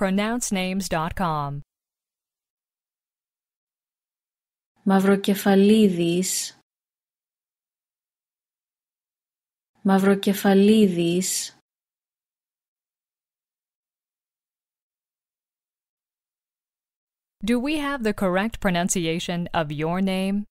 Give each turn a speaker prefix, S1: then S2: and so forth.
S1: pronouncenames.com.
S2: Μαυροκεφαλίδης Μαυροκεφαλίδης
S1: Do we have the correct pronunciation of your name?